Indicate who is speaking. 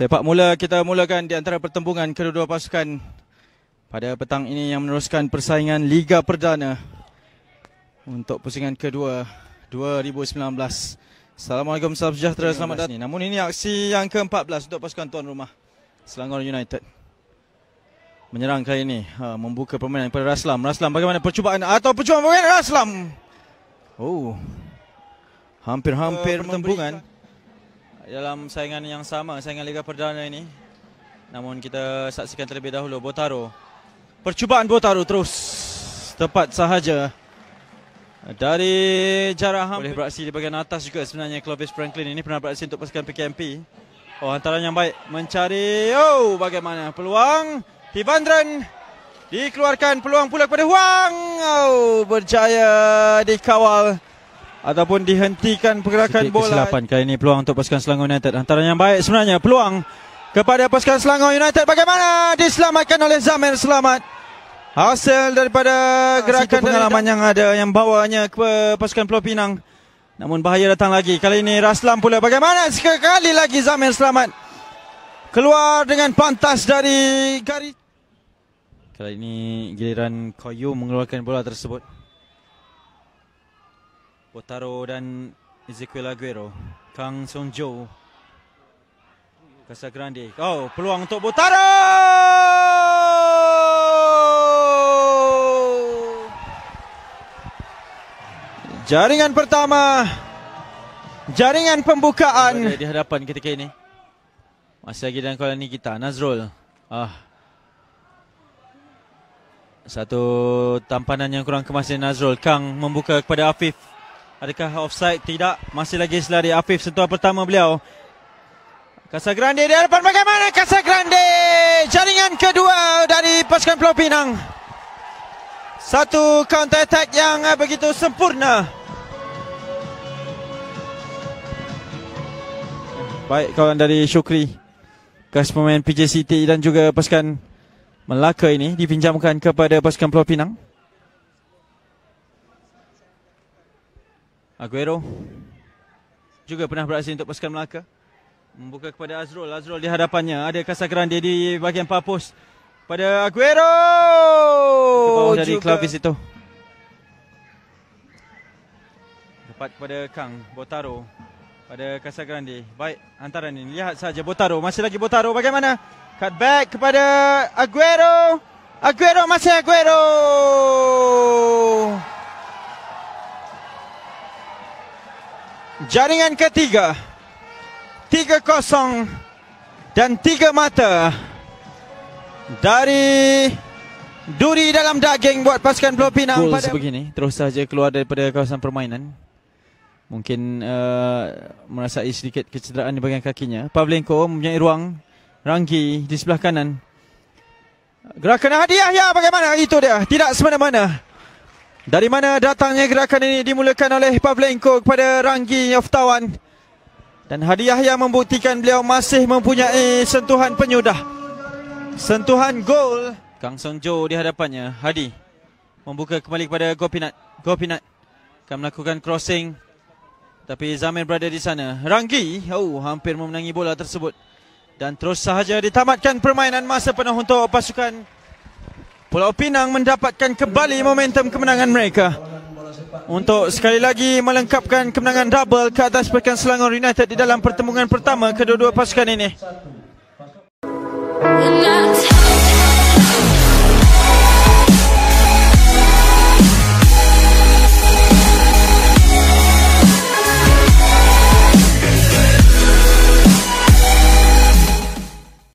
Speaker 1: Sepak mula kita mulakan di antara pertembungan kedua-dua pasukan pada petang ini yang meneruskan persaingan Liga Perdana untuk pusingan kedua 2019. Assalamualaikum, salam sejahtera, selamat datang. Namun ini aksi yang ke-14 untuk pasukan tuan rumah Selangor United. Menyerang kali ini, ha, membuka permainan kepada Raslam. Raslam bagaimana percubaan atau percubaan bagaimana Raslam? Oh, hampir-hampir pertembungan dalam saingan yang sama, saingan Liga Perdana ini. Namun kita saksikan terlebih dahulu Botaro. Percubaan Botaro terus. Tepat sahaja. Dari jarak hampir. Boleh beraksi di bahagian atas juga sebenarnya Clovis Franklin ini pernah beraksi untuk pasukan PKMP. Oh antara yang baik. Mencari. Oh bagaimana peluang. Tivandren. Dikeluarkan peluang pula kepada Huang. Oh berjaya dikawal ataupun dihentikan pergerakan Sikit bola. Kesilapan kali ini peluang untuk pasukan Selangor United. Antara yang baik sebenarnya peluang kepada pasukan Selangor United bagaimana diselamatkan oleh Zamir Selamat. Hasil daripada ah, gerakan pengalaman yang ada yang bawanya ke pasukan Pulau Pinang. Namun bahaya datang lagi. Kali ini Raslam pula bagaimana sekali lagi Zamir Selamat. Keluar dengan pantas dari garis. Kali ini giliran Koyu mengeluarkan bola tersebut. Otaro dan Ezequiel Aguero. Kang Casa Grande. Oh, peluang untuk Botaro! Jaringan pertama. Jaringan pembukaan. Ada di hadapan ketika ini. Masih lagi dalam kawalan ini kita. Nazrul. Ah. Satu tampanan yang kurang kemasin Nazrul. Kang membuka kepada Afif. Adakah offside? Tidak. Masih lagi selari Afif sentuhan pertama beliau. Casagrande di hadapan bagaimana? Grande. Jaringan kedua dari pasukan Pulau Pinang. Satu counter attack yang begitu sempurna. Baik kawan dari Syukri. Kas pemain PJCT dan juga pasukan Melaka ini dipinjamkan kepada pasukan Pulau Pinang. Aguero juga pernah beraksi untuk pasukan Melaka. Membuka kepada Azrul. Azrul di hadapannya. Ada kasakran dia di bahagian papus. Pada Aguero. Terbawah dari Clavis itu. Dapat kepada Kang Botaro. Pada Casagrande. Baik antaran ini. Lihat saja Botaro. Masih lagi Botaro. Bagaimana? Cut back kepada Aguero. Aguero masih Aguero. Aguero. jaringan ketiga 3-0 dan tiga mata dari duri dalam daging buat pasukan Blue Pinang Goal pada sebegini terus saja keluar daripada kawasan permainan mungkin uh, merasai sedikit kecederaan di bahagian kakinya Pavlenko mempunyai ruang rangi di sebelah kanan Gerakan hadiah ya bagaimana itu dia tidak semena-mena dari mana datangnya gerakan ini dimulakan oleh Pavlenko kepada Ranggi Yoftawan. Dan hadiah yang membuktikan beliau masih mempunyai sentuhan penyudah. Sentuhan gol. Kang Song Jo di hadapannya. Hadi membuka kembali kepada Gopinat. Gopinat akan melakukan crossing. Tapi Zamir berada di sana. Rangi oh, hampir memenangi bola tersebut. Dan terus sahaja ditamatkan permainan masa penuh untuk pasukan Pulau Pinang mendapatkan kembali momentum kemenangan mereka untuk sekali lagi melengkapkan kemenangan double ke atas pekan Selangor United di dalam pertemuan pertama kedua-dua pasukan ini.